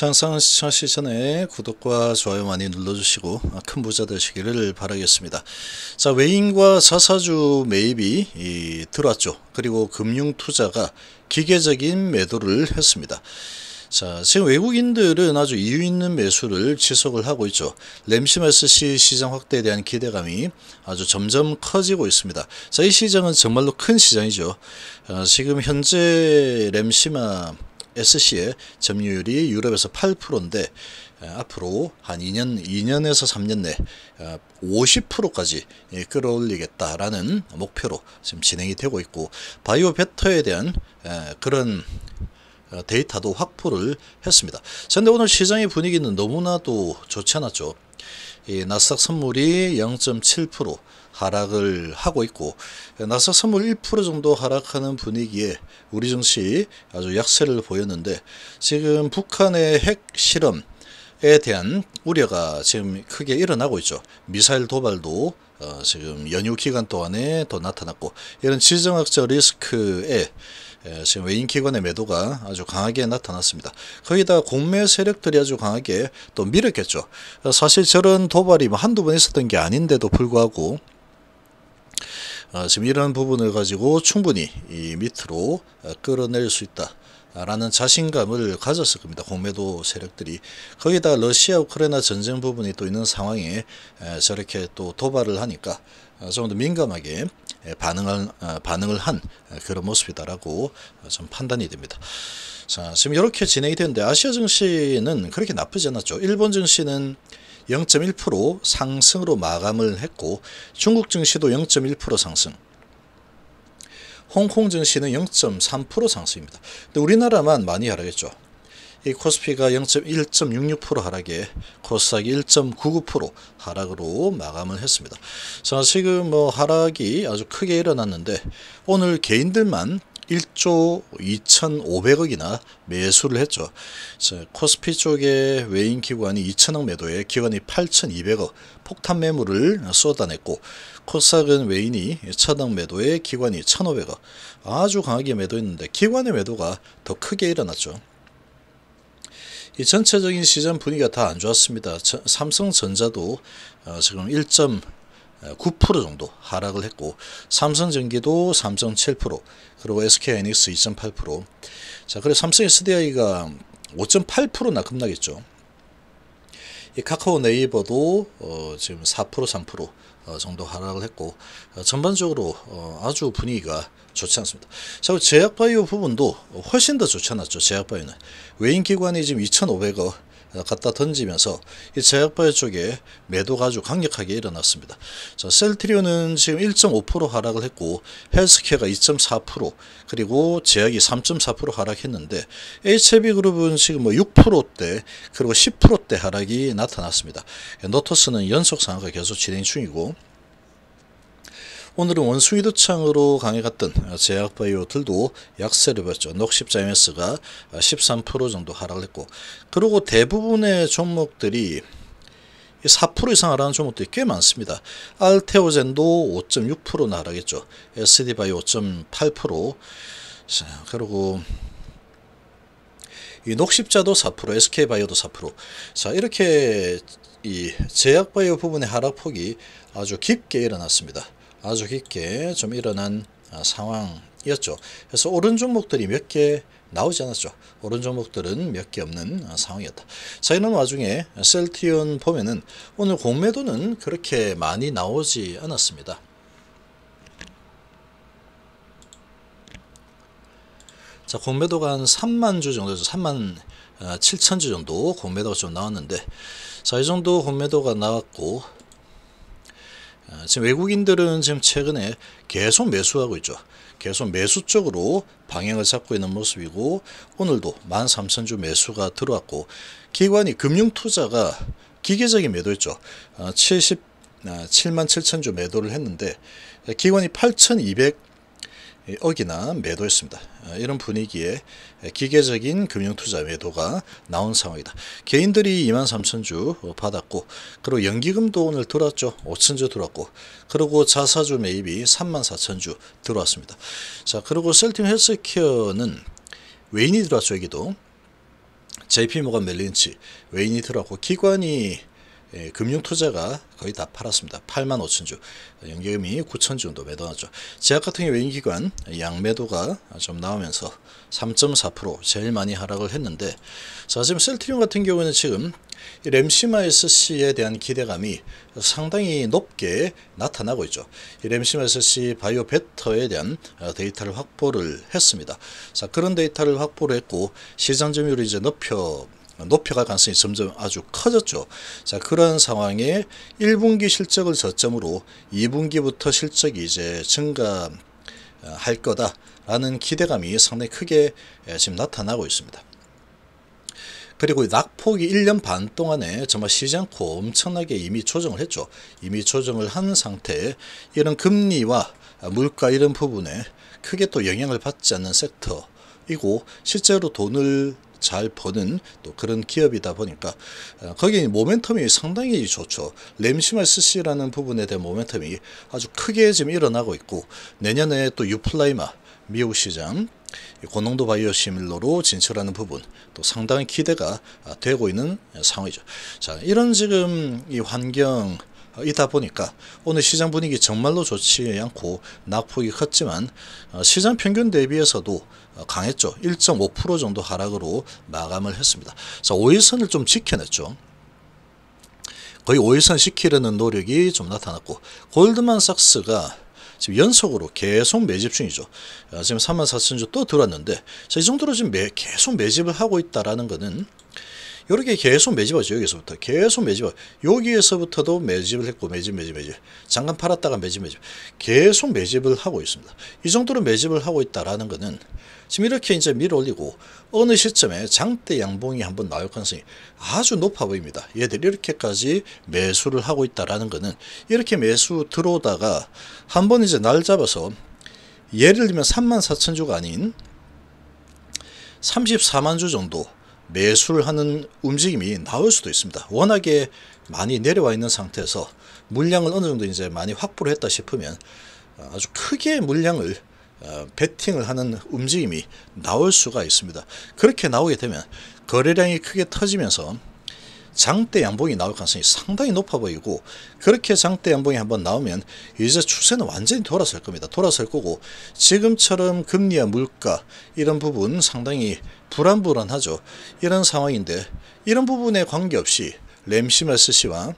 항상 시청하시기 전에 구독과 좋아요 많이 눌러주시고 큰 부자 되시기를 바라겠습니다. 자 외인과 사사주 매입이 이, 들어왔죠. 그리고 금융투자가 기계적인 매도를 했습니다. 자, 지금 외국인들은 아주 이유 있는 매수를 지속을 하고 있죠. 램시메스시 시장 확대에 대한 기대감이 아주 점점 커지고 있습니다. 자, 이 시장은 정말로 큰 시장이죠. 아, 지금 현재 램시마 SC의 점유율이 유럽에서 8%인데 앞으로 한 2년, 2년에서 3년 내 50%까지 어, 예, 끌어올리겠다라는 목표로 지금 진행이 되고 있고 바이오 베터에 대한 그런 어, 데이터도 확보를 했습니다. 그런데 오늘 시장의 분위기는 너무나도 좋지 않았죠. 이 나스닥 선물이 0.7% 하락을 하고 있고 나서 21% 정도 하락하는 분위기에 우리 증시 아주 약세를 보였는데 지금 북한의 핵 실험 에 대한 우려가 지금 크게 일어나고 있죠. 미사일 도발도 어, 지금 연휴 기간 동안에 더 나타났고 이런 지정학적 리스크에 예, 지금 외인기관의 매도가 아주 강하게 나타났습니다. 거기다 공매 세력들이 아주 강하게 또 밀었겠죠. 사실 저런 도발이 뭐 한두 번 있었던 게 아닌데도 불구하고 어, 지금 이런 부분을 가지고 충분히 이 밑으로 어, 끌어낼 수 있다. 라는 자신감을 가졌을 겁니다. 공매도 세력들이. 거기다 러시아 우크라이나 전쟁 부분이 또 있는 상황에 저렇게 또 도발을 하니까 어, 좀더 민감하게 반응을, 반응을 한 그런 모습이다라고 좀 판단이 됩니다. 자, 지금 이렇게 진행이 되는데 아시아 증시는 그렇게 나쁘지 않았죠. 일본 증시는 0.1% 상승으로 마감을 했고 중국 증시도 0.1% 상승, 홍콩 증시는 0.3% 상승입니다. 근데 우리나라만 많이 하락했죠. 이 코스피가 0.166% 하락에 코스닥이 1.99% 하락으로 마감을 했습니다. 자, 지금 뭐 하락이 아주 크게 일어났는데 오늘 개인들만 1조 2,500억이나 매수를 했죠. 코스피 쪽에 외인 기관이 2천억 매도에 기관이 8,200억 폭탄 매물을 쏟아냈고 코스닥은 외인이 1천억 매도에 기관이 1,500억 아주 강하게 매도했는데 기관의 매도가 더 크게 일어났죠. 이 전체적인 시장 분위기가 다 안 좋았습니다. 삼성전자도 어, 지금 9% 정도 하락을 했고 삼성전기도 3.7% 그리고 SK하이닉스 2.8%자 그래서 삼성 SDI가 5.8%나 급락했죠. 카카오 네이버도 어, 지금 4% 3% 어, 정도 하락을 했고 어, 전반적으로 어, 아주 분위기가 좋지 않습니다. 자, 제약바이오 부분도 훨씬 더 좋지 않았죠. 제약바이오는 외인기관이 지금 2,500억 갖다 던지면서 이 제약바이오 쪽에 매도가 아주 강력하게 일어났습니다. 자, 셀트리온은 지금 1.5% 하락을 했고 헬스케어가 2.4% 그리고 제약이 3.4% 하락했는데 HB그룹은 지금 뭐 6%대 그리고 10%대 하락이 나타났습니다. 노터스는 연속 상황이 계속 진행 중이고 오늘은 원숭이도창으로 강해갔던 제약바이오들도 약세를 봤죠 녹십자이메스가 13% 정도 하락했고 그리고 대부분의 종목들이 4% 이상 하락는 종목들이 꽤 많습니다. 알테오젠도 5.6% 하락했죠. s d 바이5.8% 자, 그리고 이 녹십자도 4%, SK바이오도 4%. 자, 이렇게 이 제약바이오 부분의 하락폭이 아주 깊게 일어났습니다. 아주 깊게 좀 일어난 아, 상황이었죠. 그래서 오른 종목들이 몇 개 나오지 않았죠. 오른 종목들은 몇 개 없는 아, 상황이었다. 자 이런 와중에 셀티온 보면은 오늘 공매도는 그렇게 많이 나오지 않았습니다. 자 공매도가 한 3만 주 정도죠. 3만 7천 아, 주 정도 공매도가 좀 나왔는데 자이 정도 공매도가 나왔고 아, 지금 외국인들은 지금 최근에 계속 매수하고 있죠. 계속 매수 쪽으로 방향을 잡고 있는 모습이고 오늘도 13,000주 매수가 들어왔고 기관이 금융투자가 기계적인 매도했죠. 70, 7 7 0 0 0주 매도를 했는데 기관이 8,200 어기나 매도였습니다. 어, 이런 분위기에 기계적인 금융투자 매도가 나온 상황이다. 개인들이 23,000주 받았고 그리고 연기금도 오늘 들어왔죠. 5,000주 들어왔고 그리고 자사주 매입이 34,000주 들어왔습니다. 자 그리고 셀틴 헬스케어는 외인이 들어왔죠. 여기도 JP모간 멜린치 외인이 들어왔고 기관이 예, 금융투자가 거의 다 팔았습니다. 8만 5천 주, 연기금이 9천 주 정도 매도하죠. 제약 같은 외인기관 양매도가 좀 나오면서 3.4% 제일 많이 하락을 했는데 자 지금 셀트리온 같은 경우에는 지금 램시마 SC에 대한 기대감이 상당히 높게 나타나고 있죠. 램시마 SC 바이오 베터에 대한 데이터를 확보를 했습니다. 자 그런 데이터를 확보를 했고 시장 점유율을 이제 높여 높여갈 가능성이 점점 아주 커졌죠. 자, 그런 상황에 1분기 실적을 저점으로 2분기부터 실적이 이제 증가할 거다라는 기대감이 상당히 크게 예, 지금 나타나고 있습니다. 그리고 낙폭이 1년 반 동안에 정말 쉬지 않 엄청나게 이미 조정을 했죠. 이미 조정을 한 상태에 이런 금리와 물가 이런 부분에 크게 또 영향을 받지 않는 섹터이고 실제로 돈을 잘 버는 또 그런 기업이다 보니까 어, 거기 모멘텀이 상당히 좋죠. 램시마스 씨라는 부분에 대한 모멘텀이 아주 크게 지금 일어나고 있고 내년에 또 유플라이마 미국 시장 고농도 바이오 시밀러로 진출하는 부분 또 상당히 기대가 아, 되고 있는 상황이죠. 자 이런 지금 이 환경 어, 이다 보니까 오늘 시장 분위기 정말로 좋지 않고 낙폭이 컸지만 어, 시장 평균 대비해서도 어, 강했죠. 1.5% 정도 하락으로 마감을 했습니다. 자, 5일선을 좀 지켜냈죠. 거의 5일선 시키려는 노력이 좀 나타났고 골드만삭스가 지금 연속으로 계속 매집 중이죠. 지금 34,000주 또 들어왔는데 자, 이 정도로 지금 매, 계속 매집을 하고 있다라는 것은 이렇게 계속 매집하죠. 여기서부터 계속 매집하 여기에서부터도 매집을 했고 매집 매집 매집 잠깐 팔았다가 매집 매집 계속 매집을 하고 있습니다. 이 정도로 매집을 하고 있다라는 것은 지금 이렇게 이제 밀어 올리고 어느 시점에 장대 양봉이 한번 나올 가능성이 아주 높아 보입니다. 얘들 이 이렇게까지 매수를 하고 있다라는 것은 이렇게 매수 들어오다가 한 번 이제 날 잡아서 예를 들면 34,000주가 아닌 34만 주 정도 매수를 하는 움직임이 나올 수도 있습니다. 워낙에 많이 내려와 있는 상태에서 물량을 어느 정도 이제 많이 확보를 했다 싶으면 어, 아주 크게 물량을 어, 베팅을 하는 움직임이 나올 수가 있습니다. 그렇게 나오게 되면 거래량이 크게 터지면서 장대 양봉이 나올 가능성이 상당히 높아 보이고 그렇게 장대 양봉이 한번 나오면 이제 추세는 완전히 돌아설 겁니다. 돌아설 거고 지금처럼 금리와 물가 이런 부분 상당히 불안불안하죠. 이런 상황인데 이런 부분에 관계없이 램시마스 시와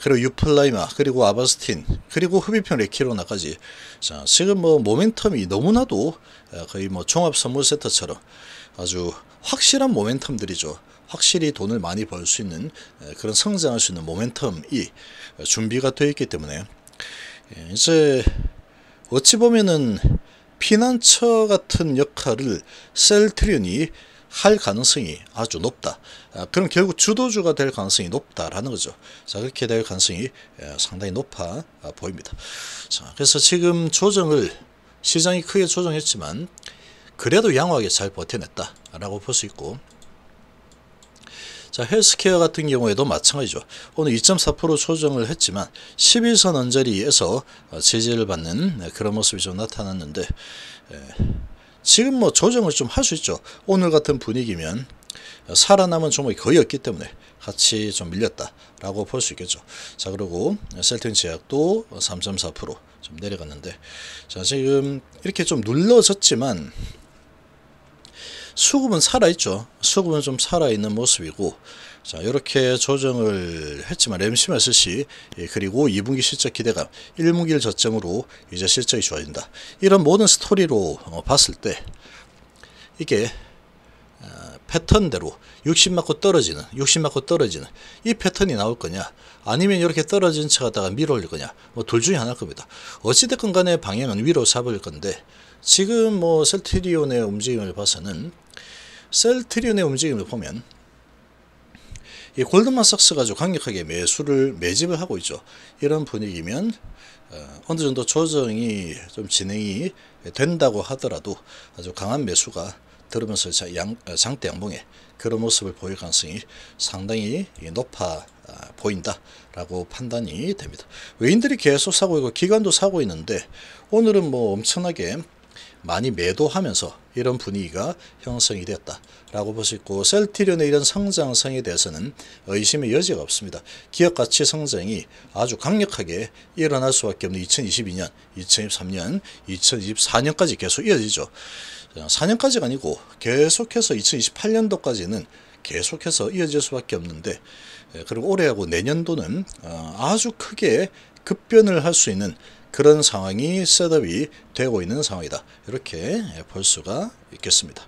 그리고 유플라이마 그리고 아바스틴 그리고 흡입형 레키로나까지 자, 지금 뭐 모멘텀이 너무나도 거의 뭐 종합 선물 세터처럼 아주 확실한 모멘텀들이죠. 확실히 돈을 많이 벌 수 있는 그런 성장할 수 있는 모멘텀이 어, 준비가 되어 있기 때문에 예, 이제 어찌 보면은 피난처 같은 역할을 셀트리온이 할 가능성이 아주 높다. 아, 그럼 결국 주도주가 될 가능성이 높다라는 거죠. 자, 그렇게 될 가능성이 상당히 높아 아, 보입니다. 자, 그래서 지금 조정을 시장이 크게 조정했지만 그래도 양호하게 잘 버텨냈다라고 볼 수 있고 자, 헬스케어 같은 경우에도 마찬가지죠. 오늘 2.4% 조정을 했지만 1 2선 언저리에서 어, 제재를 받는 네, 그런 모습이 좀 나타났는데 예, 지금 뭐 조정을 좀 할 수 있죠. 오늘 같은 분위기면 어, 살아남은 종목이 거의 없기 때문에 같이 좀 밀렸다라고 볼 수 있겠죠. 자 그리고 셀튼 제약도 3.4%좀 내려갔는데 자 지금 이렇게 좀 눌러졌지만 수급은 살아있죠. 수급은 좀 살아있는 모습이고 자 이렇게 조정을 했지만 MC만 스시 예, 그리고 2분기 실적 기대감 1분기를 저점으로 이제 실적이 좋아진다. 이런 모든 스토리로 어, 봤을 때 이게 어, 패턴대로 60 맞고 떨어지는 60 맞고 떨어지는 이 패턴이 나올 거냐 아니면 이렇게 떨어진 채 가다가 밀어올릴 거냐 뭐 둘 중에 하나일 겁니다 어찌됐건 간에 방향은 위로 잡을 건데 지금 뭐 셀트리온의 움직임을 봐서는 셀트리온의 움직임을 보면 이 골드만삭스가 아주 강력하게 매수를 매집을 하고 있죠. 이런 분위기면 어, 어느 정도 조정이 좀 진행이 된다고 하더라도 아주 강한 매수가 들으면서 양, 어, 장대 양봉에 그런 모습을 보일 가능성이 상당히 높아 아, 보인다라고 판단이 됩니다. 외인들이 계속 사고 있고 기관도 사고 있는데 오늘은 뭐 엄청나게 많이 매도하면서 이런 분위기가 형성이 됐다라고 볼 수 있고 셀티련의 이런 성장성에 대해서는 의심의 여지가 없습니다. 기업가치 성장이 아주 강력하게 일어날 수밖에 없는 2022년, 2023년, 2024년까지 계속 이어지죠. 4년까지가 아니고 계속해서 2028년도까지는 계속해서 이어질 수밖에 없는데 예, 그리고 올해하고 내년도는 어, 아주 크게 급변을 할 수 있는 그런 상황이 셋업이 되고 있는 상황이다. 이렇게 볼 수가 있겠습니다.